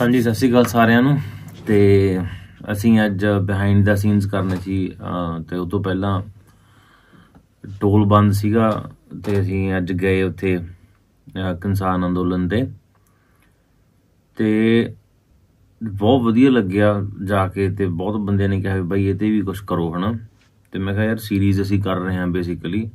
ਹਾਂਜੀ ਸਤਿ ਸ਼੍ਰੀ ਅਕਾਲ ਸਾਰਿਆਂ ਨੂੰ ਤੇ ਅਸੀਂ ਅੱਜ ਬਿਹਾਈਂਡ ਦਾ ਸੀਨਸ ਕਰਨੇ ਸੀ ਤੇ ਉਸ ਤੋਂ ਪਹਿਲਾਂ ਟੋਲ ਬੰਦ ਸੀਗਾ ਤੇ ਅਸੀਂ ਅੱਜ ਗਏ ਉੱਥੇ ਕਿਸਾਨ ਅੰਦੋਲਨ ਤੇ ਤੇ ਬਹੁਤ ਵਧੀਆ ਲੱਗਿਆ ਜਾ ਕੇ ਤੇ ਬਹੁਤ ਬੰਦੇ ਨੇ ਕਿਹਾ ਬਈ ਇਹ ਤੇ ਵੀ ਕੁਝ ਕਰੋ ਹਨਾ ਤੇ ਮੈਂ ਕਿਹਾ ਯਾਰ ਸੀਰੀਜ਼ ਅਸੀਂ ਕਰ ਰਹੇ ਹਾਂ ਬੇਸਿਕਲੀ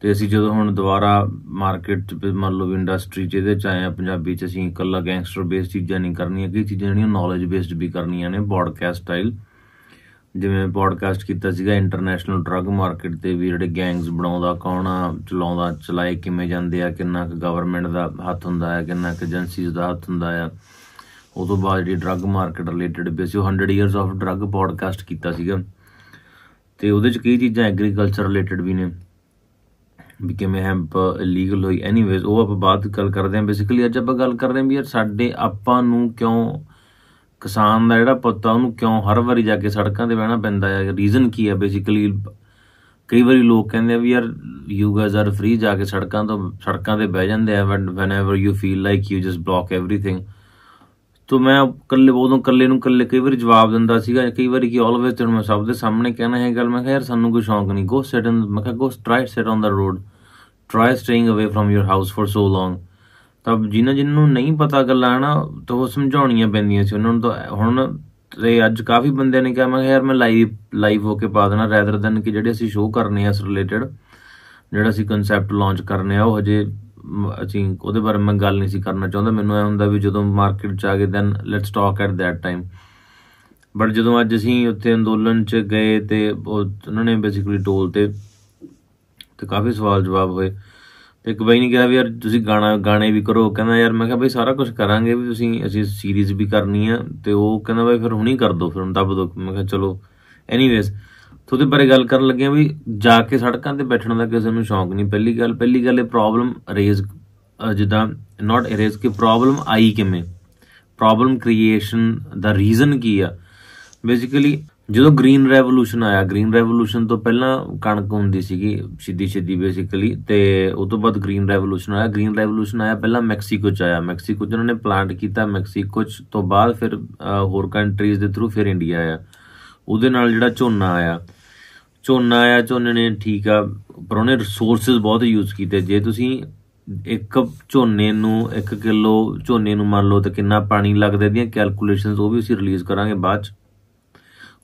ਤੇ ਅਸੀਂ ਜਦੋਂ ਹੁਣ ਦੁਬਾਰਾ ਮਾਰਕੀਟ ਚ ਮੰਨ ਲਓ ਇੰਡਸਟਰੀ ਚ ਇਹਦੇ ਚ ਆਏ ਆ ਪੰਜਾਬੀ ਚ ਅਸੀਂ ਇਕੱਲਾ ਗੈਂਗਸਟਰ ਬੇਸਡ ਚੀਜ਼ਾਂ ਨਹੀਂ ਕਰਨੀਆਂ ਕਿ ਚੀਜ਼ਾਂ ਜਿਹੜੀਆਂ ਨੌਲੇਜ ਬੇਸਡ ਵੀ ਕਰਨੀਆਂ ਨੇ ਪੋਡਕਾਸਟ ਸਟਾਈਲ ਜਿਵੇਂ ਪੋਡਕਾਸਟ ਕੀਤਾ ਸੀਗਾ ਇੰਟਰਨੈਸ਼ਨਲ ਡਰੱਗ ਮਾਰਕੀਟ ਤੇ ਵੀ ਜਿਹੜੇ ਗੈਂਗਸ ਬਣਾਉਂਦਾ ਕੌਣ ਆ ਚਲਾਉਂਦਾ ਚਲਾਏ ਕਿਵੇਂ ਜਾਂਦੇ ਆ ਕਿੰਨਾ ਕੁ ਗਵਰਨਮੈਂਟ ਦਾ ਹੱਥ ਹੁੰਦਾ ਆ ਕਿੰਨਾ ਕੁ ਏਜੰਸੀਜ਼ ਦਾ ਹੱਥ ਹੁੰਦਾ ਆ ਉਸ ਤੋਂ ਬਾਅਦ ਜਿਹੜੀ ਡਰੱਗ ਮਾਰਕੀਟ ਰਿਲੇਟਡ ਬੇਸ ਉਹ 100 ਇਅਰਸ ਆਫ ਡਰੱਗ ਪੋਡਕਾਸਟ ਕੀਤਾ ਸੀਗਾ ਤੇ ਉਹਦੇ ਚ ਕਈ ਚੀਜ਼ਾਂ ਐਗਰੀਕਲਚਰ ਰਿਲੇਟਡ ਵੀ ਨੇ ਵੀ ਕਿਵੇਂ ਹੈਂਪ ਇਲੀਗਲ ਹੋਈ ਐਨੀਵੇਜ਼ ਉਹ ਆਪਾਂ ਬਾਅਦ ਗੱਲ ਕਰਦੇ ਹਾਂ ਬੇਸਿਕਲੀ ਅੱਜ ਆਪਾਂ ਗੱਲ ਕਰ ਰਹੇ ਹਾਂ ਵੀ ਯਾਰ ਸਾਡੇ ਆਪਾਂ ਨੂੰ ਕਿਉਂ ਕਿਸਾਨ ਦਾ ਜਿਹੜਾ ਪੁੱਤ ਆ ਉਹਨੂੰ ਕਿਉਂ ਹਰ ਵਾਰੀ ਜਾ ਕੇ ਸੜਕਾਂ ਤੇ ਬਹਿਣਾ ਪੈਂਦਾ ਹੈ ਰੀਜ਼ਨ ਕੀ ਹੈ ਬੇਸਿਕਲੀ ਕਈ ਵਾਰੀ ਲੋਕ ਕਹਿੰਦੇ ਆ ਵੀ ਯਾਰ ਯੂ ਗਾਇਜ਼ ਆਰ ਫ੍ਰੀ ਜਾ ਕੇ ਸੜਕਾਂ ਤੋਂ ਸੜਕਾਂ ਤੇ ਬਹਿ ਜਾਂਦੇ ਆ whenever you feel like you just block everything ਤੋ ਮੈਂ ਇਕੱਲੇ ਉਦੋਂ ਇਕੱਲੇ ਨੂੰ ਇਕੱਲੇ ਕਈ ਵਾਰ ਜਵਾਬ ਦਿੰਦਾ ਸੀਗਾ ਕਈ ਵਾਰ ਕਿ ਆਲਵੇਸ ਤੇ ਮੈਂ ਸਭ ਦੇ ਸਾਹਮਣੇ ਕਹਿਣਾ ਹੈ ਗੱਲ ਮੈਂ ਕਿਹਾ ਯਾਰ ਸਾਨੂੰ ਕੋਈ ਸ਼ੌਂਕ ਨਹੀਂ ਗੋ ਸਿਟ ਇਨ ਮੈਂ ਕਿਹਾ go try sit on the road try staying away from your house for so long ਤਬ ਜਿਨ੍ਹਾਂ ਜਿਨ੍ਹਾਂ ਨੂੰ ਨਹੀਂ ਪਤਾ ਗੱਲਾਂ ਨਾ ਤਾਂ ਉਹ ਸਮਝਾਉਣੀਆਂ ਪੈਂਦੀਆਂ ਸੀ ਉਹਨਾਂ ਨੂੰ ਤਾਂ ਹੁਣ ਤੇ ਅੱਜ ਕਾਫੀ ਬੰਦਿਆਂ ਨੇ ਕਿਹਾ ਮੈਂ ਯਾਰ ਮੈਂ ਲਾਈਵ ਲਾਈਵ ਹੋ ਕੇ ਪਾ ਦੇਣਾ ਰੈਦਰ ਦਨ ਕਿ ਜਿਹੜੇ ਅਸੀਂ ਸ਼ੋਅ ਕਰਨੇ ਆ ਇਸ ਰਿਲੇਟਡ ਜਿਹੜਾ ਅਸੀਂ ਕਨਸੈਪਟ ਲਾਂਚ ਕਰਨੇ ਆ ਉਹ ਹਜੇ ਅਸੀਂ ਉਹਦੇ ਬਾਰੇ ਮੈਂ ਗੱਲ ਨਹੀਂ ਸੀ ਕਰਨਾ ਚਾਹੁੰਦਾ ਮੈਨੂੰ ਐ ਹੁੰਦਾ ਵੀ ਜਦੋਂ ਮਾਰਕੀਟ ਚ ਆ ਗਏ then let's talk at that time but ਜਦੋਂ ਅੱਜ ਅਸੀਂ ਉੱਥੇ ਅੰਦੋਲਨ ਚ ਗਏ ਤੇ ਉਹਨਾਂ ਨੇ ਬੇਸਿਕਲੀ ਟੋਲ ਤੇ ਤੇ ਕਾਫੀ ਸਵਾਲ ਜਵਾਬ ਹੋਏ ਤੇ ਇੱਕ ਬਈ ਨੇ ਕਿਹਾ ਵੀ ਯਾਰ ਤੁਸੀਂ ਗਾਣਾ ਗਾਣੇ ਵੀ ਕਰੋ ਕਹਿੰਦਾ ਯਾਰ ਮੈਂ ਕਿਹਾ ਬਈ ਸਾਰਾ ਕੁਝ ਕਰਾਂਗੇ ਵੀ ਤੁਸੀਂ ਅਸੀਂ ਸੀਰੀਜ਼ ਵੀ ਕਰਨੀ ਆ ਤੇ ਉਹ ਕਹਿੰਦਾ ਬਈ ਫਿਰ ਹੁਣੀ ਕਰ ਦੋ ਫਿਰ ਹੁਣ ਦੱਬ ਦੋ ਮੈਂ ਕਿਹਾ ਚਲੋ ਐਨੀਵੇਜ਼ ਤੁਹਾਡੇ ਬਾਰੇ ਗੱਲ ਕਰਨ ਲੱਗੇ ਆ ਵੀ ਜਾ ਕੇ ਸੜਕਾਂ ਤੇ ਬੈਠਣ ਦਾ ਕਿਸੇ ਨੂੰ ਸ਼ੌਂਕ ਨਹੀਂ ਪਹਿਲੀ ਗੱਲ ਪਹਿਲੀ ਗੱਲ ਇਹ ਪ੍ਰੋਬਲਮ ਰੇਜ਼ ਜਿੱਦਾਂ ਨਾਟ ਰੇਜ਼ ਕਿ ਪ੍ਰੋਬਲਮ ਆਈ ਕਿਵੇਂ ਪ੍ਰੋਬਲਮ ਕ੍ਰੀਏਸ਼ਨ ਦਾ ਰੀਜ਼ਨ ਕੀ ਆ ਬੇਸਿਕਲੀ ਜਦੋਂ ਗ੍ਰੀਨ ਰੈਵੋਲੂਸ਼ਨ ਆਇਆ ਗ੍ਰੀਨ ਰੈਵੋਲੂਸ਼ਨ ਤੋਂ ਪਹਿਲਾਂ ਕਣਕ ਹੁੰਦੀ ਸੀਗੀ ਸਿੱਧੀ ਸਿੱਧੀ ਬੇਸਿਕਲੀ ਤੇ ਉਸ ਤੋਂ ਬਾਅਦ ਗ੍ਰੀਨ ਰੈਵੋਲੂਸ਼ਨ ਆਇਆ ਗ੍ਰੀਨ ਰੈਵੋਲੂਸ਼ਨ ਆਇਆ ਪਹਿਲਾਂ ਮੈਕਸੀਕੋ ਚ ਆਇਆ ਮੈਕਸੀਕੋ ਚ ਉਹਨਾਂ ਨੇ ਪਲਾਂਟ ਕੀਤਾ ਮੈਕਸੀਕੋ ਚ ਤੋਂ ਬਾਅਦ ਫਿਰ ਹੋਰ ਕੰਟਰੀਜ਼ ਦੇ ਥਰੂ ਫਿਰ ਇੰਡੀਆ ਆਇਆ ਉਹਦੇ ਨਾਲ ਜਿਹੜਾ ਝੋਨਾ ਆਇਆ ਝੋਨਾ ਆ ਝੋਨੇ ਨੇ ਠੀਕ ਆ ਪਰ ਉਹਨੇ ਰਿਸੋਰਸਸ ਬਹੁਤ ਯੂਜ਼ ਕੀਤੇ ਜੇ ਤੁਸੀਂ ਇੱਕ ਝੋਨੇ ਨੂੰ 1 ਕਿਲੋ ਝੋਨੇ ਨੂੰ ਮੰਨ ਲਓ ਤਾਂ ਕਿੰਨਾ ਪਾਣੀ ਲੱਗਦਾ ਦੀਆਂ ਕੈਲਕੂਲੇਸ਼ਨਸ ਉਹ ਵੀ ਅਸੀਂ ਰਿਲੀਜ਼ ਕਰਾਂਗੇ ਬਾਅਦ ਚ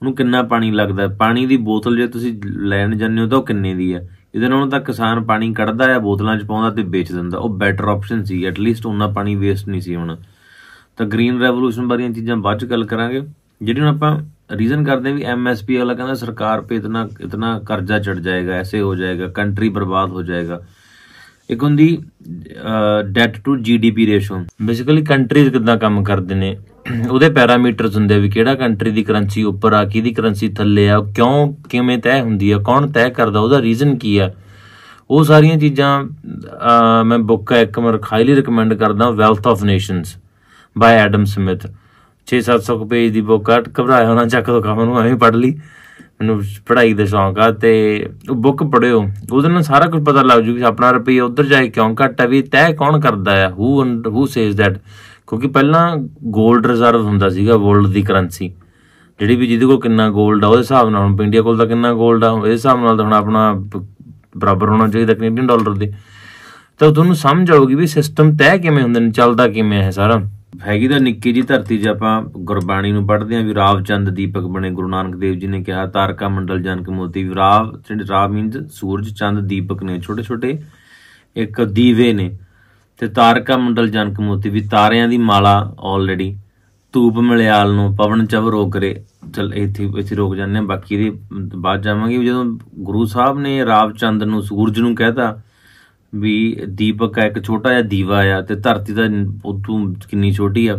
ਉਹਨੂੰ ਕਿੰਨਾ ਪਾਣੀ ਲੱਗਦਾ ਪਾਣੀ ਦੀ ਬੋਤਲ ਜੇ ਤੁਸੀਂ ਲੈਣ ਜਾਂਦੇ ਹੋ ਤਾਂ ਉਹ ਕਿੰਨੇ ਦੀ ਹੈ ਇਹਦੇ ਨਾਲ ਤਾਂ ਕਿਸਾਨ ਪਾਣੀ ਕੱਢਦਾ ਹੈ ਬੋਤਲਾਂ 'ਚ ਪਾਉਂਦਾ ਤੇ ਵੇਚ ਦਿੰਦਾ ਉਹ ਬੈਟਰ ਆਪਸ਼ਨ ਸੀ ਐਟ ਲੀਸਟ ਉਹਨਾਂ ਪਾਣੀ ਵੇਸਟ ਨਹੀਂ ਸੀ ਹੁਣ ਤਾਂ ਗ੍ਰੀਨ ਰੈਵੋਲੂਸ਼ਨ ਬਾਰੇ ਚੀਜ਼ਾਂ ਬਾਅਦ 'ਚ ਗੱਲ ਕਰਾਂਗੇ ਜਿਹੜੀ ਹੁਣ ਆਪਾਂ ਰੀਜ਼ਨ ਕਰਦੇ ਵੀ ਐਮਐਸਪੀ ਅਗਲਾ ਕਹਿੰਦਾ ਸਰਕਾਰ वाला ਇਤਨਾ ਇਤਨਾ ਕਰਜ਼ਾ ਚੜ ਜਾਏਗਾ ਐਸੇ ਹੋ ਜਾਏਗਾ ਕੰਟਰੀ ਬਰਬਾਦ ਹੋ ਜਾਏਗਾ ਇੱਕ ਹੁੰਦੀ debt to GDP ratio basically countries ਕਿਦਾਂ ਕੰਮ ਕਰਦੇ ਨੇ ਉਹਦੇ ਪੈਰਾਮੀਟਰਸ ਹੁੰਦੇ ਵੀ ਕਿਹੜਾ ਕੰਟਰੀ ਦੀ ਕਰੰਸੀ ਉੱਪਰ ਆ ਕਿਹਦੀ ਕਰੰਸੀ ਥੱਲੇ ਆ ਕਿਉਂ ਕਿਵੇਂ ਤੈਅ ਹੁੰਦੀ ਆ ਕੌਣ ਤੈਅ ਕਰਦਾ ਉਹਦਾ ਰੀਜ਼ਨ ਕੀ ਆ ਉਹ ਸਾਰੀਆਂ ਚੀਜ਼ਾਂ ਮੈਂ ਬੁੱਕ ਇੱਕ ਮਰ ਖਾਈਲੀ ਰეკਮੈਂਡ ਕਰਦਾ Wealth of Nations by Adam Smith 6-700 page ਦੀ ਬੁੱਕ ਆ ਘਬਰਾਇਆ ਹੋਣਾ ਚੱਕ ਦੋ ਕੰਮ ਨੂੰ ਐਵੇਂ ਪੜ ਲਈ ਮੈਨੂੰ ਪੜ੍ਹਾਈ ਦਾ ਸ਼ੌਂਕ ਆ ਤੇ ਉਹ ਬੁੱਕ ਪੜਿਓ ਉਹਦੇ ਨਾਲ ਸਾਰਾ ਕੁਝ ਪਤਾ ਲੱਗ ਜੂਗਾ ਆਪਣਾ ਰੁਪਈਆ ਉਧਰ ਜਾਏ ਕਿਉਂ ਘਟ ਹੈ ਵੀ ਤੈਅ ਕੌਣ ਕਰਦਾ ਆ ਹੂ ਹੂ ਸੇਜ਼ ਥੈਟ ਕਿਉਂਕਿ ਪਹਿਲਾਂ 골ਡ ਰਿਜ਼ਰਵ ਹੁੰਦਾ ਸੀਗਾ ਵਰਲਡ ਦੀ ਕਰੰਸੀ ਜਿਹੜੀ ਵੀ ਜਿਹਦੇ ਕੋਲ ਕਿੰਨਾ 골ਡ ਆ ਉਹਦੇ ਹਿਸਾਬ ਨਾਲ ਹੁਣ ਇੰਡੀਆ ਕੋਲ ਤਾਂ ਕਿੰਨਾ 골ਡ ਆ ਇਸ ਹਿਸਾਬ ਨਾਲ ਤਾਂ ਹੁਣ ਆਪਣਾ ਬਰਾਬਰ ਹੋਣਾ ਚਾਹੀਦਾ ਕੈਨੇਡੀਅਨ ਡਾਲਰ ਦੇ ਤਾਂ ਤੁਹਾਨੂੰ ਸਮਝ ਆਊਗੀ ਵੀ ਸਿਸਟਮ ਤੈਅ ਕਿਵੇਂ ਹੁੰਦੇ ਨੇ ਚੱਲਦਾ ਕਿਵੇਂ ਹੈ ਸਾਰਾ ਹੈਗੀ ਤਾਂ ਨਿੱਕੀ ਜੀ ਧਰਤੀ ਜੇ ਆਪਾਂ ਗੁਰਬਾਣੀ ਨੂੰ ਪੜ੍ਹਦੇ ਆਂ ਵੀ ਰਾਵਚੰਦ ਦੀਪਕ ਬਣੇ ਗੁਰੂ ਨਾਨਕ ਦੇਵ ਜੀ ਨੇ ਕਿਹਾ ਤਾਰਕਾ ਮੰਡਲ ਜਨਕ ਮੋਤੀ ਵਿਰਾਵ ਜਿਹੜੇ ਰਾਵ ਮੀਨਸ ਸੂਰਜ ਚੰਦ ਦੀਪਕ ਨੇ ਛੋਟੇ ਛੋਟੇ ਇੱਕ ਦੀਵੇ ਨੇ ਤੇ ਤਾਰਕਾ ਮੰਡਲ ਜਨਕ ਮੋਤੀ ਵੀ ਤਾਰਿਆਂ ਦੀ ਮਾਲਾ ਆਲਰੇਡੀ ਧੂਪ ਮਲਿਆਲ ਨੂੰ ਪਵਨ ਚਵ ਰੋਕ ਰੇ ਚਲ ਇੱਥੇ ਇੱਥੇ ਰੋਕ ਜਾਂਦੇ ਆਂ ਬਾਕੀ ਦੀ ਬਾਅਦ ਜਾਵਾਂਗੇ ਜਦੋਂ ਗੁਰੂ ਸਾਹਿਬ ਨੇ ਰਾਵਚੰਦ ਨੂੰ ਸੂਰਜ ਨੂੰ ਕਹਿਤਾ ਵੀ ਦੀਪਕ ਆ ਇੱਕ ਛੋਟਾ ਜਿਹਾ ਦੀਵਾ ਆ ਤੇ ਧਰਤੀ ਦਾ ਉਦੋਂ ਕਿੰਨੀ ਛੋਟੀ ਆ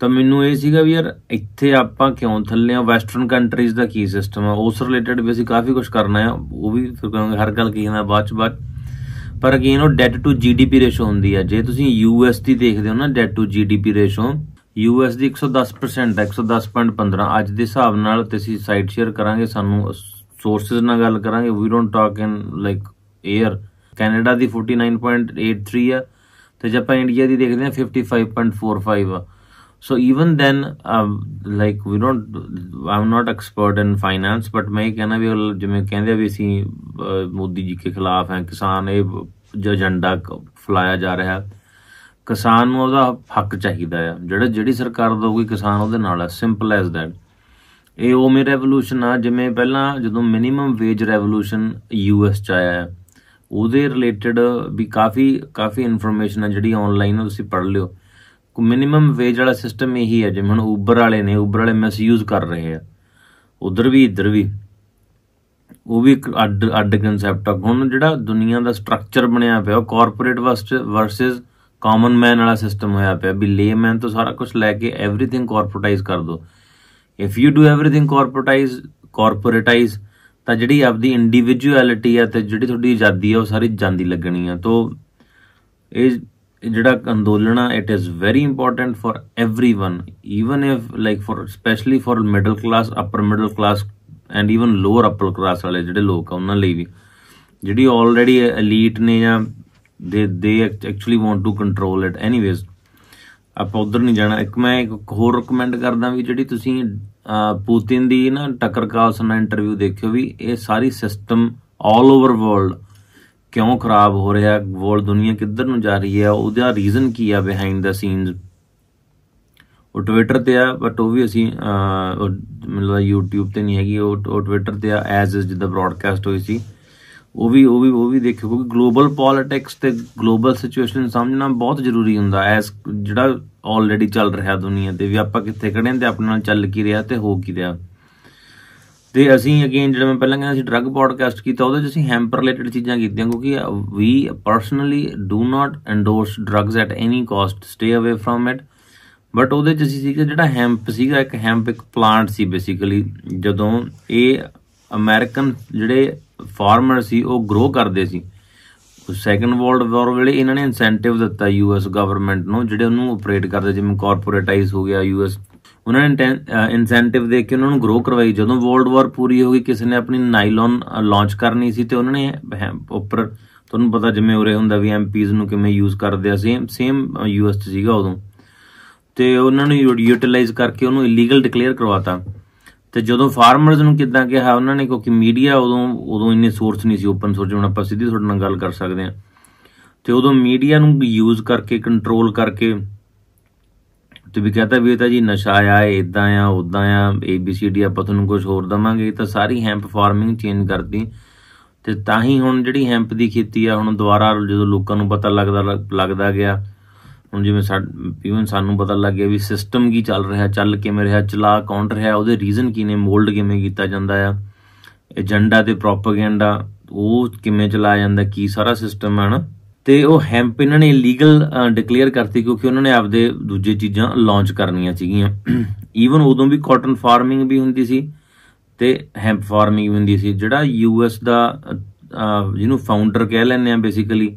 ਤਾਂ ਮੈਨੂੰ ਇਹ ਸੀਗਾ ਵੀ ਯਾਰ ਇੱਥੇ ਆਪਾਂ ਕਿਉਂ ਥੱਲੇ ਆ ਵੈਸਟਰਨ ਕੰਟਰੀਜ਼ ਦਾ ਕੀ ਸਿਸਟਮ ਆ ਉਸ ਰਿਲੇਟਡ ਵੀ ਅਸੀਂ ਕਾਫੀ ਕੁਝ ਕਰਨਾ ਆ ਉਹ ਵੀ ਫਿਰ ਕਹਾਂਗੇ ਹਰ ਗੱਲ ਕੀ ਹੁੰਦਾ ਬਾਅਦ ਚ ਬਾਅਦ ਪਰ ਅਗੇਨ ਉਹ ਡੈਟ ਟੂ ਜੀਡੀਪੀ ਰੇਸ਼ੋ ਹੁੰਦੀ ਆ ਜੇ ਤੁਸੀਂ ਯੂਐਸ ਦੀ ਦੇਖਦੇ ਹੋ ਨਾ debt to GDP ratio US ਦੀ 110% ਦਾ 110.15 ਅੱਜ ਦੇ ਹਿਸਾਬ ਨਾਲ ਤੇ ਅਸੀਂ ਸਾਈਟ ਸ਼ੇਅਰ ਕਰਾਂਗੇ ਸਾਨੂੰ ਸੋਰਸਸ ਨਾਲ ਗੱਲ ਕਰਾਂਗੇ we don't talk in like 에ਅਰ ਕੈਨੇਡਾ ਦੀ 49.83 ਆ ਤੇ ਜੇ ਆਪਾਂ ਇੰਡੀਆ ਦੀ ਦੇਖਦੇ ਆ 55.45 ਆ so even then like we don't I'm not expert in finance but but ਮੈਂ ਕਹਿੰਦਾ ਵੀ ਜਿਵੇਂ ਕਹਿੰਦੇ ਵੀ ਅਸੀਂ ਮੋਦੀ ਜੀ ਕੇ ਖਿਲਾਫ ਆ ਕਿਸਾਨ ਇਹ ਜੋ ਏਜੰਡਾ ਫਲਾਇਆ ਜਾ ਰਿਹਾ ਕਿਸਾਨ ਨੂੰ ਉਹਦਾ ਹੱਕ ਚਾਹੀਦਾ ਆ ਜਿਹੜਾ ਜਿਹੜੀ ਸਰਕਾਰ ਦੋਗੀ ਕਿਸਾਨ ਉਹਦੇ ਨਾਲ ਆ ਸਿੰਪਲ ਐਸ ਦੈਟ ਇਹ ਉਹ ਮੇ ਰੈਵੋਲੂਸ਼ਨ ਆ ਜਿਵੇਂ ਪਹਿਲਾਂ ਜਦੋਂ ਮਿਨੀਮਮ ਵੇਜ ਰੈਵੋਲੂਸ਼ਨ ਯੂਐਸ ਚ ਆਇਆ ਹੈ ਉਹਦੇ ਰਿਲੇਟਡ ਵੀ ਕਾਫੀ ਕਾਫੀ ਇਨਫੋਰਮੇਸ਼ਨ ਆ ਜਿਹੜੀ ਆਨਲਾਈਨ ਤੁਸੀਂ ਪੜ੍ਹ ਲਿਓ ਮਿਨਿਮਮ ਵੇਜ ਵਾਲਾ ਸਿਸਟਮ ਇਹੀ ਹੈ ਜਿਵੇਂ ਹੁਣ ਉਬਰ ਵਾਲੇ ਨੇ ਉਬਰ ਵਾਲੇ ਯੂਜ਼ ਕਰ ਰਹੇ ਆ ਉਧਰ ਵੀ ਇਧਰ ਵੀ ਉਹ ਵੀ ਇੱਕ ਅੱਡ ਅੱਡ ਕਨਸੈਪਟ ਆ ਹੁਣ ਜਿਹੜਾ ਦੁਨੀਆ ਦਾ ਸਟਰਕਚਰ ਬਣਿਆ ਪਿਆ ਉਹ ਕਾਰਪੋਰੇਟ ਵਰਸਸ ਕਾਮਨ ਮੈਨ ਵਾਲਾ ਸਿਸਟਮ ਹੋਇਆ ਪਿਆ ਵੀ ਲੇਮੈਨ ਤੋਂ ਸਾਰਾ ਕੁਝ ਲੈ ਕੇ ਐਵਰੀਥਿੰਗ ਕਾਰਪੋਰੇਟਾਈਜ਼ ਕਰ ਦੋ if you do everything corporatize corporatize ਤਾਂ ਜਿਹੜੀ ਆਪਦੀ ਇੰਡੀਵਿਜੂਅਲਿਟੀ ਆ ਤੇ ਜਿਹੜੀ ਤੁਹਾਡੀ ਆਜ਼ਾਦੀ ਆ ਉਹ ਸਾਰੀ ਜਾਂਦੀ ਲੱਗਣੀ ਆ ਤੋਂ ਇਹ ਜਿਹੜਾ ਅੰਦੋਲਨ ਆ it is very important for everyone even if like for specially for middle class upper middle class and even lower upper class ਵਾਲੇ ਜਿਹੜੇ ਲੋਕ ਆ ਉਹਨਾਂ ਲਈ ਵੀ ਜਿਹੜੀ ਆਲਰੇਡੀ ਐਲੀਟ ਨੇ ਜਾਂ ਦੇ ਦੇ actually want to control it anyways ਆਪਾਂ ਉਧਰ ਨਹੀਂ ਜਾਣਾ ਇੱਕ ਮੈਂ ਇੱਕ ਹੋਰ ਰეკਮੈਂਡ ਕਰਦਾ ਵੀ ਜਿਹੜੀ ਤੁਸੀਂ ਪੂਤਿਨ ਦੀ ਨਾ ਟੱਕਰ ਕਾਲਸਨ ਦਾ ਇੰਟਰਵਿਊ ਦੇਖਿਓ ਵੀ ਇਹ ਸਾਰੀ ਸਿਸਟਮ ਆਲ ਓਵਰ ਵਰਲਡ ਕਿਉਂ ਖਰਾਬ ਹੋ ਰਿਹਾ ਵਰਲਡ ਦੁਨੀਆ ਕਿੱਧਰ ਨੂੰ ਜਾ ਰਹੀ ਹੈ ਉਹਦਾ ਰੀਜ਼ਨ ਕੀ ਆ ਬਿਹਾਈਂਡ ਦਾ ਸੀਨਸ ਉਹ ਟਵਿੱਟਰ ਤੇ ਆ ਬਟ ਉਹ ਵੀ ਅਸੀਂ ਮਤਲਬ YouTube ਤੇ ਨਹੀਂ ਹੈਗੀ ਉਹ ਟਵਿੱਟਰ ਤੇ ਆ ਐਜ਼ ਇਜ਼ ਜਿੱਦਾਂ ਬ੍ਰਾਡਕਾਸਟ ਹੋਈ ਸੀ ਉਹ ਵੀ ਉਹ ਵੀ ਉਹ ਵੀ ਦੇਖਿਓ ਕਿਉਂਕਿ ਗਲੋਬਲ ਪੋਲਿਟਿਕਸ ਤੇ ਗਲੋਬਲ ਸਿਚੁਏਸ਼ਨ ਸਮਝਣਾ ਬਹੁਤ ਜ਼ਰੂਰੀ ਹੁੰਦਾ ਐਸ ਜਿਹੜਾ ਆਲਰੇਡੀ ਚੱਲ ਰਿਹਾ ਦੁਨੀਆ ਤੇ ਵੀ ਆਪਾਂ ਕਿੱਥੇ ਖੜੇ ਹਾਂ ਤੇ ਆਪਣੇ ਨਾਲ ਚੱਲ ਕੀ ਰਿਹਾ ਤੇ ਹੋ ਕੀ ਰਿਹਾ ਤੇ ਅਸੀਂ ਅਗੇਨ ਜਿਹੜਾ ਮੈਂ ਪਹਿਲਾਂ ਕਹਿੰਦਾ ਸੀ ਡਰੱਗ ਪੋਡਕਾਸਟ ਕੀਤਾ ਉਹਦੇ 'ਚ ਅਸੀਂ ਹੈਂਪਰ ਰਿਲੇਟਡ ਚੀਜ਼ਾਂ ਕੀਤੀਆਂ ਕਿਉਂਕਿ we personally do not endorse drugs at any cost stay away from it but ਉਹਦੇ 'ਚ ਅਸੀਂ ਸੀਗਾ ਜਿਹੜਾ ਹੈਂਪ ਸੀਗਾ ਇੱਕ ਹੈਂਪ ਇੱਕ ਪਲਾਂਟ ਸੀ ਬੇਸਿਕਲੀ ਜਦੋਂ ਇਹ ਅਮਰੀਕਨ ਜਿਹੜੇ ਫਾਰਮਰ ਸੀ ਉਹ ਗਰੋ ਕਰਦੇ ਸੀ ਸੈਕੰਡ ਵਰਲਡ ਵਾਰ ਵੇਲੇ ਇਹਨਾਂ ਨੇ ਇਨਸੈਂਟਿਵ ਦਿੱਤਾ ਯੂਐਸ ਗਵਰਨਮੈਂਟ ਨੂੰ ਜਿਹੜੇ ਉਹਨੂੰ ਆਪਰੇਟ ਕਰਦੇ ਜਿਵੇਂ ਕਾਰਪੋਰੇਟਾਈਜ਼ ਹੋ ਗਿਆ ਯੂਐਸ ਉਹਨਾਂ ਨੇ ਇਨਸੈਂਟਿਵ ਦੇ ਕੇ ਉਹਨਾਂ ਨੂੰ ਗਰੋ ਕਰਵਾਈ ਜਦੋਂ ਵਰਲਡ ਵਾਰ ਪੂਰੀ ਹੋ ਗਈ ਕਿਸੇ ਨੇ ਆਪਣੀ ਨਾਈਲਨ ਲਾਂਚ ਕਰਨੀ ਸੀ ਤੇ ਉਹਨਾਂ ਨੇ ਉੱਪਰ ਤੁਹਾਨੂੰ ਪਤਾ ਜਿਵੇਂ ਉਰੇ ਹੁੰਦਾ ਵੀ ਐਮਪੀਜ਼ ਨੂੰ ਕਿਵੇਂ ਯੂਜ਼ ਕਰਦੇ ਆ ਸੇਮ ਸੇਮ ਯੂਐਸ ਸੀਗਾ ਉਦੋਂ ਤੇ ਉਹਨਾਂ ਨੂੰ ਯੂਟਿਲਾਈਜ਼ ਕਰਕੇ ਉਹਨੂੰ ਇਲੀਗਲ ਡਿਕਲੇਅਰ ਕਰਵਾਤਾ ਤੇ ਜਦੋਂ ਫਾਰਮਰਸ ਨੂੰ ਕਿੱਦਾਂ ਕਿਹਾ ਉਹਨਾਂ ਨੇ ਕਿਉਂਕਿ ਮੀਡੀਆ ਉਦੋਂ ਉਦੋਂ ਇੰਨੇ ਸੋਰਸ ਨਹੀਂ ਸੀ ਓਪਨ ਸੋਰਸ ਹੁਣ ਆਪਾਂ ਸਿੱਧੀ ਤੁਹਾਡੇ ਨਾਲ ਗੱਲ ਕਰ ਸਕਦੇ ਆ ਤੇ ਉਦੋਂ ਮੀਡੀਆ ਨੂੰ ਯੂਜ਼ ਕਰਕੇ ਕੰਟਰੋਲ ਕਰਕੇ ਤੇ ਵੀ ਕਹਤਾ ਵੀ ਇਹ ਤਾਂ ਜੀ ਨਸ਼ਾ ਏ ਇਦਾਂ ਆ ਉਦਾਂ ਆ ਏ ਬੀ ਸੀ ਡੀ ਆਪਾਂ ਤੁਹਾਨੂੰ ਕੁਝ ਹੋਰ ਦਵਾਂਗੇ ਤਾਂ ਸਾਰੀ ਹੈਂਪ ਫਾਰਮਿੰਗ ਚੇਂਜ ਕਰਦੀ ਤੇ ਤਾਂ ਹੀ ਹੁਣ ਜਿਹੜੀ ਹੈਂਪ ਦੀ ਖੇਤੀ ਆ ਹੁਣ ਦੁਬਾਰਾ ਜਦੋਂ ਲੋਕਾਂ ਨੂੰ ਪਤਾ ਲੱਗਦਾ ਲੱਗਦਾ ਗਿਆ ਹੁਣ ਜਿਵੇਂ ਪੀਵਨ ਸਾਨੂੰ ਪਤਾ ਲੱਗ ਗਿਆ ਵੀ ਸਿਸਟਮ ਕੀ ਚੱਲ ਰਿਹਾ ਚੱਲ ਕਿਵੇਂ ਰਿਹਾ ਚਲਾ ਕੌਣ ਰਿਹਾ ਉਹਦੇ ਰੀਜ਼ਨ ਕੀ ਨੇ ਮੋਲਡ ਕਿਵੇਂ ਕੀਤਾ ਜਾਂਦਾ ਆ ਏਜੰਡਾ ਤੇ ਪ੍ਰੋਪਾਗੈਂਡਾ ਉਹ ਕਿਵੇਂ ਚਲਾਇਆ ਜਾਂਦਾ ਕੀ ਸਾਰਾ ਸਿਸਟਮ ਹੈ ਨਾ ਤੇ ਉਹ ਹੈਂਪ ਇਹਨਾਂ ਨੇ ਲੀਗਲ ਡਿਕਲੇਅਰ ਕਰਤੀ ਕਿਉਂਕਿ ਉਹਨਾਂ ਨੇ ਆਪਦੇ ਦੂਜੇ ਚੀਜ਼ਾਂ ਲਾਂਚ ਕਰਨੀਆਂ ਸੀਗੀਆਂ ਈਵਨ ਉਦੋਂ ਵੀ ਕਾਟਨ ਫਾਰਮਿੰਗ ਵੀ ਹੁੰਦੀ ਸੀ ਤੇ ਹੈਂਪ ਫਾਰਮਿੰਗ ਵੀ ਹੁੰਦੀ ਸੀ ਜਿਹੜਾ ਯੂਐਸ ਦਾ ਜਿਹਨੂੰ ਫਾਊਂਡਰ ਕਹਿ ਲੈਂਦੇ ਆ ਬੇਸਿਕਲੀ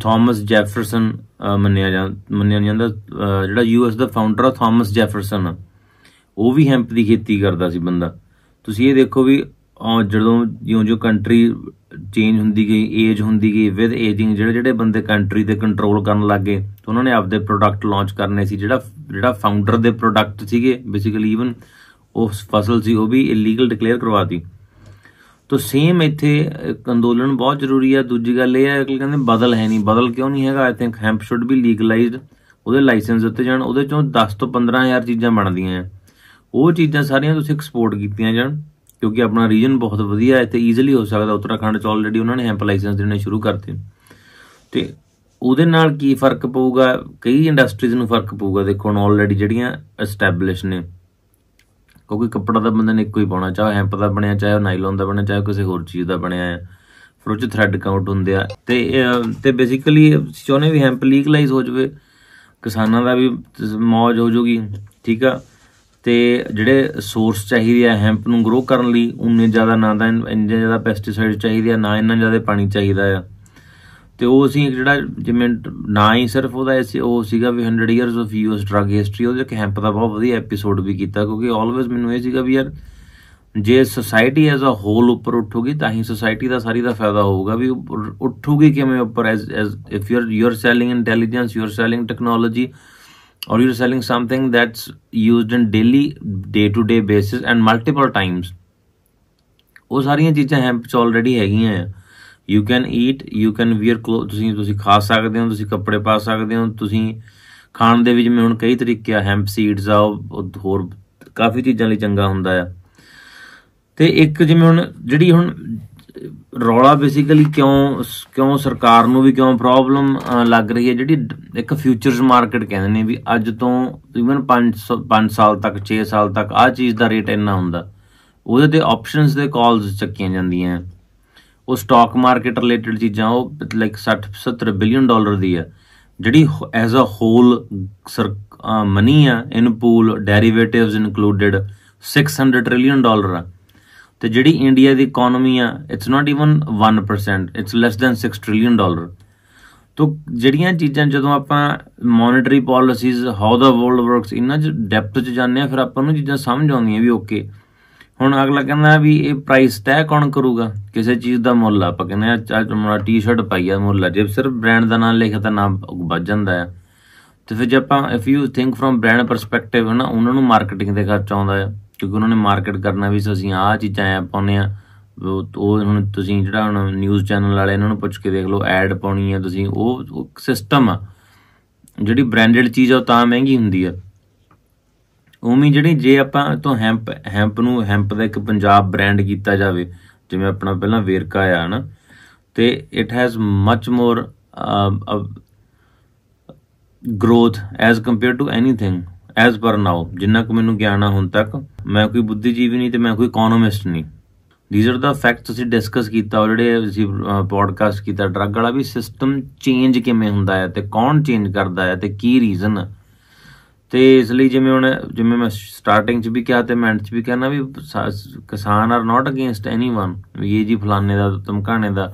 ਥਾਮਸ ਜੈਫਰਸਨ ਮੰਨਿਆ ਜਾਂਦਾ ਮੰਨਿਆ ਜਾਂਦਾ ਜਿਹੜਾ ਯੂਐਸ ਦਾ ਫਾਊਂਡਰ ਆ ਥਾਮਸ ਜੈਫਰਸਨ ਉਹ ਵੀ ਹੈਂਪ ਦੀ ਖੇਤੀ ਕਰਦਾ ਸੀ ਬੰਦਾ ਤੁਸੀਂ ਇਹ ਦੇਖੋ ਵੀ ਜਦੋਂ ਜਿਉਂ ਜਿਉਂ ਕੰਟਰੀ ਚੇਂਜ ਹੁੰਦੀ ਗਈ ਏਜ ਹੁੰਦੀ ਗਈ ਵਿਦ ਏਜਿੰਗ ਜਿਹੜੇ ਜਿਹੜੇ ਬੰਦੇ ਕੰਟਰੀ ਤੇ ਕੰਟਰੋਲ ਕਰਨ ਲੱਗੇ ਉਹਨਾਂ ਨੇ ਆਪਦੇ ਪ੍ਰੋਡਕਟ ਲਾਂਚ ਕਰਨੇ ਸੀ ਜਿਹੜਾ ਜਿਹੜਾ ਫਾਊਂਡਰ ਦੇ ਪ੍ਰੋਡਕਟ ਸੀਗੇ ਬੇਸਿਕਲੀ ਇਵਨ ਉਹ ਫਸਲ ਸੀ ਉਹ ਵੀ ਇਲੀਗਲ ਡਿਕਲੇਅਰ ਕਰਵਾਤੀ ਤੋ ਸੇਮ ਇੱਥੇ ਅੰਦੋਲਨ ਬਹੁਤ ਜ਼ਰੂਰੀ ਹੈ ਦੂਜੀ ਗੱਲ ਇਹ ਹੈ ਕਿ ਕਹਿੰਦੇ ਬਦਲ ਹੈ ਨਹੀਂ ਬਦਲ ਕਿਉਂ ਨਹੀਂ ਹੈਗਾ I think hemp should be legalized ਉਹਦੇ ਲਾਇਸੈਂਸ ਉੱਤੇ ਜਾਣ ਉਹਦੇ ਚੋਂ 10 ਤੋਂ 15000 ਚੀਜ਼ਾਂ ਬਣਦੀਆਂ ਉਹ ਚੀਜ਼ਾਂ ਸਾਰੀਆਂ ਤੁਸੀਂ ਐਕਸਪੋਰਟ ਕੀਤੀਆਂ ਜਾਣ ਕਿਉਂਕਿ ਆਪਣਾ ਰੀਜਨ ਬਹੁਤ ਵਧੀਆ ਹੈ ਤੇ ਈਜ਼ੀਲੀ ਹੋ ਸਕਦਾ ਉੱਤਰਾਖੰਡ ਚ ਆਲਰੇਡੀ ਉਹਨਾਂ ਨੇ ਹੈਂਪ ਲਾਇਸੈਂਸ ਦੇਣੇ ਸ਼ੁਰੂ ਕਰਤੇ ਤੇ ਉਹਦੇ ਨਾਲ ਕੀ ਫਰਕ ਪਊਗਾ ਕਈ ਇੰਡਸਟਰੀਜ਼ ਨੂੰ ਫਰਕ ਪਊਗਾ ਦੇਖੋ ਹੁਣ ਆਲਰੇਡੀ ਜਿਹੜੀਆਂ ਐਸਟੈਬਲਿਸ਼ ਨੇ ਕਿਉਂਕਿ ਕੱਪੜਾ ਤਾਂ ਬੰਦੇ ਨੇ ਇੱਕੋ ਹੀ ਪਾਉਣਾ ਚਾਹੇ ਹੈਂਪ ਦਾ ਬਣਿਆ ਚਾਹੇ ਨਾਈਲਨ ਦਾ ਬਣਿਆ ਚਾਹੇ ਕਿਸੇ ਹੋਰ ਚੀਜ਼ ਦਾ ਬਣਿਆ ਹੈ ਫਿਰ ਉਹ ਚ ਥਰੈਡ ਕਾਊਂਟ ਹੁੰਦੇ ਆ ਤੇ ਤੇ ਬੇਸਿਕਲੀ ਚਾਹੁੰਦੇ ਵੀ ਹੈਂਪ ਲੀਗਲਾਈਜ਼ ਹੋ ਜਾਵੇ ਕਿਸਾਨਾਂ ਦਾ ਵੀ ਮੌਜ ਹੋ ਜੂਗੀ ਠੀਕ ਆ ਤੇ ਜਿਹੜੇ ਸੋਰਸ ਚਾਹੀਦੇ ਆ ਹੈਂਪ ਨੂੰ ਗਰੋ ਕਰਨ ਲਈ ਉਨੇ ਜ਼ਿਆਦਾ ਨਾ ਦਾ ਇੰਨੇ ਜ਼ਿਆਦਾ ਪੈਸਟੀਸਾਈਡ ਚਾਹੀਦੇ ਆ ਨਾ ਇੰਨਾ ਜ਼ਿਆਦਾ ਪਾਣੀ ਚਾਹੀਦਾ ਆ ਤੇ ਉਹ ਅਸੀਂ ਜਿਹੜਾ ਜਿਵੇਂ ਨਾ ਹੀ ਸਿਰਫ ਉਹਦਾ ਸੀ ਉਹ ਸੀਗਾ ਵੀ 100 years of US drug history ਉਹਦੇ ਕੈਂਪ ਦਾ ਬਹੁਤ ਵਧੀਆ ਐਪੀਸੋਡ ਵੀ ਕੀਤਾ ਕਿਉਂਕਿ ਆਲਵੇਜ਼ ਮੈਨੂੰ ਇਹ ਸੀਗਾ ਵੀ ਯਾਰ ਜੇ ਸੋਸਾਇਟੀ ਐਜ਼ ਅ ਹੋਲ ਉੱਪਰ ਉੱਠੂਗੀ ਤਾਂ ਹੀ ਸੋਸਾਇਟੀ ਦਾ ਸਾਰੀ ਦਾ ਫਾਇਦਾ ਹੋਊਗਾ ਵੀ ਉੱਠੂਗੀ ਕਿਵੇਂ ਉੱਪਰ as if you you are selling intelligence you are selling technology or you are selling something that's used in daily day to day basis and multiple times ਉਹ ਸਾਰੀਆਂ ਚੀਜ਼ਾਂ ਹੈਂਪ ਚ ਆਲਰੇਡੀ ਹੈਗੀਆਂ ਆ you can eat you can wear cloth ਤੁਸੀਂ ਤੁਸੀਂ ਖਾ ਸਕਦੇ ਹੋ ਤੁਸੀਂ ਕੱਪੜੇ ਪਾ ਸਕਦੇ ਹੋ ਤੁਸੀਂ ਖਾਣ ਦੇ ਵਿੱਚ ਮੈਂ ਹੁਣ ਕਈ ਤਰੀਕੇ ਆ ਹੈਂਪ ਸੀਡਸ ਆ ਹੋਰ ਕਾਫੀ ਚੀਜ਼ਾਂ ਲਈ ਚੰਗਾ ਹੁੰਦਾ ਆ ਤੇ ਇੱਕ ਜਿਵੇਂ ਹੁਣ ਜਿਹੜੀ ਹੁਣ ਰੌਲਾ ਬੇਸਿਕਲੀ ਕਿਉਂ ਕਿਉਂ ਸਰਕਾਰ ਨੂੰ ਵੀ ਕਿਉਂ ਪ੍ਰੋਬਲਮ ਲੱਗ ਰਹੀ ਹੈ ਜਿਹੜੀ ਇੱਕ ਫਿਊਚਰਸ ਮਾਰਕੀਟ ਕਹਿੰਦੇ ਨੇ ਵੀ ਅੱਜ ਤੋਂ ਇਵਨ 5 5 ਸਾਲ ਤੱਕ 6 ਸਾਲ ਤੱਕ ਆ ਚੀਜ਼ ਦਾ ਰੇਟ ਇੰਨਾ ਹੁੰਦਾ ਉਹਦੇ ਤੇ ਆਪਸ਼ਨਸ ਦੇ ਕਾਲਸ ਚੱਕੀਆਂ ਜਾਂਦੀਆਂ ਉਹ ਸਟਾਕ ਮਾਰਕੀਟ ਰਿਲੇਟਡ ਚੀਜ਼ਾਂ ਉਹ ਲਾਈਕ 60 70 ਬਿਲੀਅਨ ਡਾਲਰ ਦੀ ਆ ਜਿਹੜੀ ਐਜ਼ ਅ ਹੋਲ ਮਨੀ ਆ in pool derivatives included 600 trillion dollar ਆ ਤੇ ਜਿਹੜੀ ਇੰਡੀਆ ਦੀ ਇਕਨੋਮੀ ਆ it's not even 1% it's less than 6 trillion dollar ਤੋ ਜਿਹੜੀਆਂ ਚੀਜ਼ਾਂ ਜਦੋਂ ਆਪਾਂ monetary policies how the world works ਇਨਾਂ ਚ ਡੈਪਥ ਚ ਜਾਣਦੇ ਆ ਫਿਰ ਆਪਾਂ ਨੂੰ ਚੀਜ਼ਾਂ ਸਮਝ ਆਉਂਦੀਆਂ ਵੀ ਓਕੇ ਹੁਣ ਅਗਲਾ ਕਹਿੰਦਾ ਵੀ ਇਹ ਪ੍ਰਾਈਸ ਤੈਅ ਕੌਣ ਕਰੂਗਾ ਕਿਸੇ ਚੀਜ਼ ਦਾ ਮੁੱਲ ਆਪਾਂ ਕਹਿੰਦੇ ਆ ਚਾਹ ਟੀ-ਸ਼ਰਟ ਪਾਈਆ ਮੁੱਲ ਆ ਜੇ ਸਿਰਫ ਬ੍ਰਾਂਡ ਦਾ ਨਾਮ ਲਿਖਿਆ ਤਾਂ ਨਾਮ ਵੱਜ ਜਾਂਦਾ ਹੈ ਤੇ ਫਿਰ ਜੇ ਆਪਾਂ if you think from brand perspective ਨਾ ਉਹਨਾਂ ਨੂੰ ਮਾਰਕੀਟਿੰਗ ਦੇ ਖਰਚ ਆਉਂਦਾ ਹੈ ਕਿਉਂਕਿ ਉਹਨਾਂ ਨੇ ਮਾਰਕੀਟ ਕਰਨਾ ਵੀ ਅਸੀਂ ਆਹ ਚੀਜ਼ਾਂ ਐ ਪਾਉਨੇ ਆ ਉਹ ਹੁਣ ਤੁਸੀਂ ਜਿਹੜਾ ਹੁਣ ਨਿਊਜ਼ ਚੈਨਲ ਵਾਲੇ ਇਹਨਾਂ ਨੂੰ ਪੁੱਛ ਕੇ ਦੇਖ ਲਓ ਐਡ ਪਾਉਣੀ ਹੈ ਤੁਸੀਂ ਉਹ ਸਿਸਟਮ ਆ ਜਿਹੜੀ ਬ੍ਰਾਂਡਡ ਚੀਜ਼ ਆ ਤਾਂ ਮਹਿੰਗੀ ਹੁੰਦੀ ਆ ਉਵੇਂ ਜਿਹੜੀ ਜੇ ਆਪਾਂ ਤੋਂ ਹੈਂਪ ਹੈਂਪ ਨੂੰ ਹੈਂਪ ਦਾ ਇੱਕ ਪੰਜਾਬ ਬ੍ਰਾਂਡ ਕੀਤਾ ਜਾਵੇ ਜਿਵੇਂ ਆਪਣਾ ਪਹਿਲਾਂ ਵੇਰਕਾ ਆ ਨਾ ਤੇ it has much more growth as compare to anything as per now ਜਿੰਨਾ ਕੁ ਮੈਨੂੰ ਗਿਆਨ ਆ ਹੁਣ ਤੱਕ ਮੈਂ ਕੋਈ ਬੁੱਧੀਜੀਵੀ ਨਹੀਂ ਤੇ ਮੈਂ ਕੋਈ ਇਕਨੋਮਿਸਟ ਨਹੀਂ ਥੀਸ ਆਰ ਦਾ ਫੈਕਟਸ ਅਸੀਂ ਡਿਸਕਸ ਕੀਤਾ ਆਲਰੇਡੀ ਅਸੀਂ ਪੋਡਕਾਸਟ ਕੀਤਾ ਡਰੱਗ ਵਾਲਾ ਵੀ ਸਿਸਟਮ ਚੇਂਜ ਕਿਵੇਂ ਹੁੰਦਾ ਹੈ ਤੇ ਕੌਣ ਚੇਂਜ ਕਰਦਾ ਹੈ ਤੇ ਕੀ ਰੀਜ਼ਨ ਹੈ ਤੇ ਇਸ ਲਈ ਜਿਵੇਂ ਹੁਣ ਜਿਵੇਂ ਮੈਂ ਸਟਾਰਟਿੰਗ 'ਚ ਵੀ ਕਿਹਾ ਤੇ ਮੈਂ ਐਂਡ 'ਚ ਵੀ ਕਹਿਣਾ we kisan are not against anyone ਵੀ ਇਹ ਜੀ ਫਲਾਣੇ ਦਾ ਧਮਕਾਣੇ ਦਾ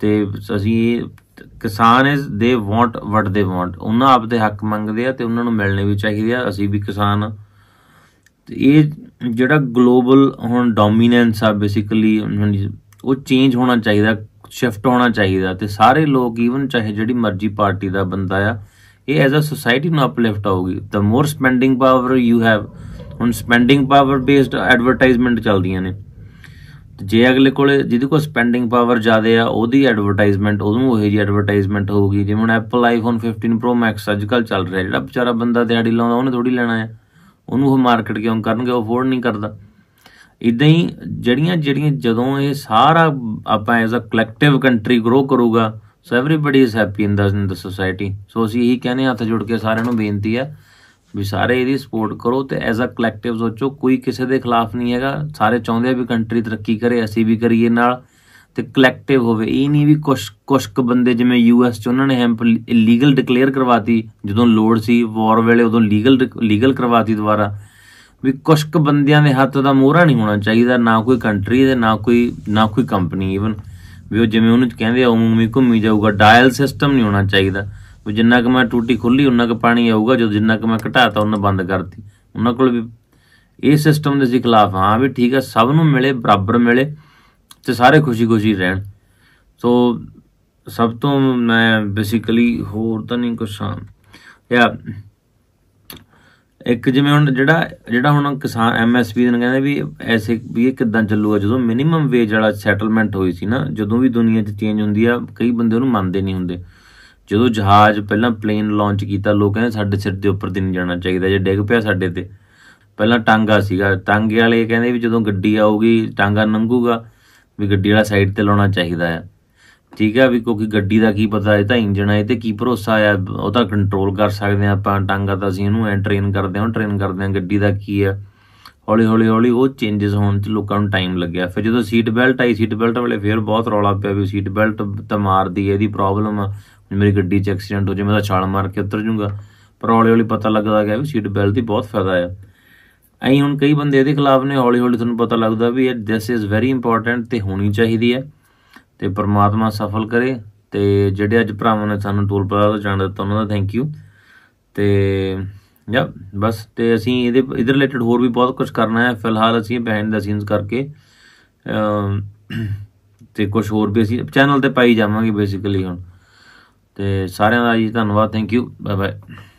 ਤੇ ਅਸੀਂ ਇਹ ਕਿਸਾਨ is they want what they want ਉਹਨਾਂ ਆਪਦੇ ਹੱਕ ਮੰਗਦੇ ਆ ਤੇ ਉਹਨਾਂ ਨੂੰ ਮਿਲਣੇ ਵੀ ਚਾਹੀਦੇ ਆ ਅਸੀਂ ਵੀ ਕਿਸਾਨ ਤੇ ਇਹ ਜਿਹੜਾ ਗਲੋਬਲ ਹੁਣ ਡੋਮੀਨੈਂਸ ਆ ਬੇਸਿਕਲੀ ਉਹ ਚੇਂਜ ਹੋਣਾ ਚਾਹੀਦਾ ਸ਼ਿਫਟ ਹੋਣਾ ਚਾਹੀਦਾ ਤੇ ਸਾਰੇ ਲੋਕ ਈਵਨ ਚਾਹੇ ਜਿਹੜੀ ਮਰਜ਼ੀ ਪਾਰਟੀ ਦਾ ਬੰਦਾ ਆ ਇਹ ਐਜ਼ ਅ ਸੋਸਾਇਟੀ ਨੂੰ ਅਪਲਿਫਟ ਆਊਗੀ the more spending power you have ਹੁਣ ਸਪੈਂਡਿੰਗ ਪਾਵਰ ਬੇਸਡ ਐਡਵਰਟਾਈਜ਼ਮੈਂਟ ਚੱਲਦੀਆਂ ਨੇ ਜੇ ਅਗਲੇ ਕੋਲੇ ਜਿਹਦੇ ਕੋਲ ਸਪੈਂਡਿੰਗ ਪਾਵਰ ਜ਼ਿਆਦਾ ਆ ਉਹਦੀ ਐਡਵਰਟਾਈਜ਼ਮੈਂਟ ਉਹਨੂੰ ਉਹ ਜੀ ਐਡਵਰਟਾਈਜ਼ਮੈਂਟ ਹੋਊਗੀ ਜਿਵੇਂ ਹੁਣ ਐਪਲ ਆਈਫੋਨ 15 ਪ੍ਰੋ ਮੈਕਸ ਅੱਜਕੱਲ ਚੱਲ ਰਿਹਾ ਜਿਹੜਾ ਵਿਚਾਰਾ ਬੰਦਾ ਦਿਹਾੜੀ ਲਾਉਂਦਾ ਉਹਨੇ ਥੋੜੀ ਲੈਣਾ ਆ ਉਹਨੂੰ ਉਹ ਮਾਰਕੀਟ ਕਿਉਂ ਕਰਨਗੇ ਉਹ ਅਫੋਰਡ ਨਹੀਂ ਕਰਦਾ ਇਦਾਂ ਹੀ ਜਿਹੜੀਆਂ ਜਿਹੜੀਆਂ ਜਦੋਂ ਇਹ ਸਾਰਾ ਆਪਾਂ as a collective country grow ਕਰੂਗਾ so everybody is happy in this in the society ਸੋ ਅਸੀਂ ਇਹੀ ਕਹਿੰਦੇ ਹੱਥ ਜੋੜ ਕੇ ਸਾਰਿਆਂ ਨੂੰ ਬੇਨਤੀ ਹੈ ਵੀ ਸਾਰੇ ਇਹਦੀ ਸਪੋਰਟ ਕਰੋ ਤੇ ਐਜ਼ ਅ ਕਲੈਕਟਿਵ ਸੋਚੋ ਕੋਈ ਕਿਸੇ ਦੇ ਖਿਲਾਫ ਨਹੀਂ ਹੈਗਾ ਸਾਰੇ ਚਾਹੁੰਦੇ ਆ ਵੀ ਕੰਟਰੀ ਤਰੱਕੀ ਕਰੇ ਅਸੀਂ ਵੀ ਕਰੀਏ ਨਾਲ ਤੇ ਕਲੈਕਟਿਵ ਹੋਵੇ ਇਹ ਨਹੀਂ ਵੀ ਕੁਛ ਕੁਛ ਕ ਬੰਦੇ ਜਿਵੇਂ ਯੂਐਸ ਚ ਉਹਨਾਂ ਨੇ ਹੈਂਪ ਇਲੀਗਲ ਡਿਕਲੇਅਰ ਕਰਵਾਤੀ ਜਦੋਂ ਲੋੜ ਸੀ ਵਾਰ ਵੇਲੇ ਉਦੋਂ ਲੀਗਲ ਲੀਗਲ ਕਰਵਾਤੀ ਦੁਬਾਰਾ ਵੀ ਕੁਛ ਕ ਬੰਦਿਆਂ ਦੇ ਹੱਥ ਦਾ ਮੋਹਰਾ ਨਹੀਂ ਹੋਣਾ ਚਾਹੀਦਾ ਨਾ ਕੋਈ ਕੰਟਰੀ ਦੇ ਨਾ ਕੋਈ ਨਾ ਕੋਈ ਕੰਪਨੀ ਇਵਨ ਵੀ ਉਹ ਜਿਵੇਂ ਉਹਨੂੰ ਕਹਿੰਦੇ ਆ ਉਮੂਮੀ ਘੁੰਮੀ ਜਾਊਗਾ ਡਾਇਲ ਸਿਸਟਮ ਨਹੀਂ ਹੋਣਾ ਚਾਹੀਦਾ ਵੀ ਜਿੰਨਾ ਕਿ ਮੈਂ ਟੂਟੀ ਖੁੱਲੀ ਉਹਨਾਂ ਕ ਪਾਣੀ ਆਊਗਾ ਜਦੋਂ ਜਿੰਨਾ ਕਿ ਮੈਂ ਘਟਾਤਾ ਉਹਨਾਂ ਬੰਦ ਕਰਤੀ ਉਹਨਾਂ ਕੋਲ ਵੀ ਇਹ ਸਿਸਟਮ ਦੇ ਅਸੀਂ ਖਿਲਾਫ ਹਾਂ ਵੀ ਠੀਕ ਹੈ ਸਭ ਨੂੰ ਮਿਲੇ ਬਰਾਬਰ ਮਿਲੇ ਤੇ ਸਾਰੇ ਖੁਸ਼ੀ-ਖੁਸ਼ੀ ਰਹਿਣ ਸੋ ਸਭ ਤੋਂ ਮੈਂ ਬੇਸਿਕਲੀ ਹੋਰ ਤਾਂ ਨਹੀਂ ਕੁਛ ਹਾਂ ਯਾ ਇੱਕ ਜਿਵੇਂ ਹੁਣ ਜਿਹੜਾ ਜਿਹੜਾ ਹੁਣ ਕਿਸਾਨ ਐਮਐਸਪੀ ਨੂੰ ਕਹਿੰਦੇ ਵੀ ਐਸੇ ਵੀ ਇਹ ਕਿਦਾਂ ਚੱਲੂਗਾ ਜਦੋਂ ਮਿਨੀਮਮ ਵੇਜ ਵਾਲਾ ਸੈਟਲਮੈਂਟ ਹੋਈ ਸੀ ਨਾ ਜਦੋਂ ਵੀ ਦੁਨੀਆ 'ਚ ਚੇਂਜ ਹੁੰਦੀ ਆ ਕਈ ਬੰਦੇ ਉਹਨੂੰ ਮੰਨਦੇ ਨਹੀਂ ਹੁੰਦੇ ਜਦੋਂ ਜਹਾਜ਼ ਪਹਿਲਾਂ ਪਲੇਨ ਲਾਂਚ ਕੀਤਾ ਲੋਕ ਕਹਿੰਦੇ ਸਾਡੇ ਸਿਰ ਦੇ ਉੱਪਰ ਦਿਨ ਨਹੀਂ ਜਾਣਾ ਚਾਹੀਦਾ ਜੇ ਡਿੱਗ ਪਿਆ ਸਾਡੇ ਤੇ ਪਹਿਲਾਂ ਟਾਂਗਾ ਸੀਗਾ ਟਾਂਗੇ ਵਾਲੇ ਕਹਿੰਦੇ ਵੀ ਜਦੋਂ ਗੱਡੀ ਆਊਗੀ ਟਾਂਗਾ ਨੰਗੂਗਾ ਵੀ ਗੱਡੀ ਵਾਲਾ ਸਾਈਡ ਤੇ ਲਾਉਣਾ ਚਾਹੀਦਾ ਹੈ ਠੀਕ ਹੈ ਵੀ ਕਿਉਂਕਿ ਗੱਡੀ ਦਾ ਕੀ ਪਤਾ ਇਹ ਤਾਂ ਇੰਜਣ ਹੈ ਇਹ ਤੇ ਕੀ ਭਰੋਸਾ ਆ ਉਹ ਤਾਂ ਕੰਟਰੋਲ ਕਰ ਸਕਦੇ ਆ ਆਪਾਂ ਟਾਂਗਾ ਤਾਂ ਅਸੀਂ ਇਹਨੂੰ ਐ ਟ੍ਰੇਨ ਕਰਦੇ ਹਾਂ ਟ੍ਰੇਨ ਕਰਦੇ ਹਾਂ ਗੱਡੀ ਦਾ ਕੀ ਆ ਹੌਲੀ ਹੌਲੀ ਹੌਲੀ ਉਹ ਚੇਂजेस ਹੋਣ ਚ ਲੋਕਾਂ ਨੂੰ ਟਾਈਮ ਲੱਗਿਆ ਫਿਰ ਜਦੋਂ ਸੀਟ ਬੈਲਟ ਆਈ ਸੀਟ ਬੈਲਟ ਵਾਲੇ ਫੇਰ ਬਹੁਤ ਰੌਲਾ ਪਿਆ ਵੀ ਸੀਟ ਬੈਲਟ ਤਾਂ ਮਾਰਦੀ ਹੈ ਇਹਦੀ ਪ੍ਰੋਬਲਮ ਮੇਰੀ ਗੱਡੀ 'ਚ ਐਕਸੀਡੈਂਟ ਹੋ ਜੇ ਮੈਂ ਤਾਂ ਛਾਲ ਮਾਰ ਕੇ ਉਤਰ ਜਾਊਂਗਾ ਪਰ ਹੌਲੀ ਹੌਲੀ ਪਤਾ ਲੱਗਦਾ ਗਿਆ ਵੀ ਸੀਟ ਬੈਲਟ ਦੀ ਬਹੁਤ ਫਾਇਦਾ ਆ ਐਂ ਹੁਣ ਕਈ ਬੰਦੇ ਇਹਦੇ ਖਿਲਾਫ ਨੇ ਹੌਲੀ ਹੌਲੀ ਤੁਹਾਨੂੰ ਪਤਾ ਲੱਗਦਾ ਵੀ ਇਹ ਦਿਸ ਇਜ਼ ਵੈਰੀ ਇੰਪੋਰਟੈਂਟ ਤੇ ਹੋਣੀ ਚਾਹੀਦੀ ਹੈ ਤੇ ਪ੍ਰਮਾਤਮਾ ਸਫਲ ਕਰੇ ਤੇ ਜਿਹੜੇ ਅੱਜ ਭਰਾਵਾਂ ਨੇ ਸਾਨੂੰ ਟੋਲ ਪਲਾਜ਼ਾ ਤੋਂ ਜਾਣ ਦਿੱਤਾ ਉਹਨਾਂ ਦਾ ਥੈਂਕ ਯੂ ਤੇ ਯਾ ਬਸ ਤੇ ਅਸੀਂ ਇਹਦੇ ਇਧਰ ਰਿਲੇਟਡ ਹੋਰ ਵੀ ਬਹੁਤ ਕੁਝ ਕਰਨਾ ਹੈ ਫਿਲਹਾਲ ਅਸੀਂ ਬਿਹਾਈਂਡ ਦਾ ਸੀਨਸ ਕਰਕੇ ਤੇ ਕੁਝ ਹੋਰ ਵੀ ਅਸੀਂ ਚੈਨਲ ਤੇ ਪਾਈ ਜਾਵਾਂਗੇ ਬੇਸਿਕਲੀ ਹੁਣ ਤੇ ਸਾਰਿਆਂ ਦਾ ਜੀ ਧੰਨਵਾਦ ਥੈਂਕ ਯੂ ਬਾਏ ਬਾਏ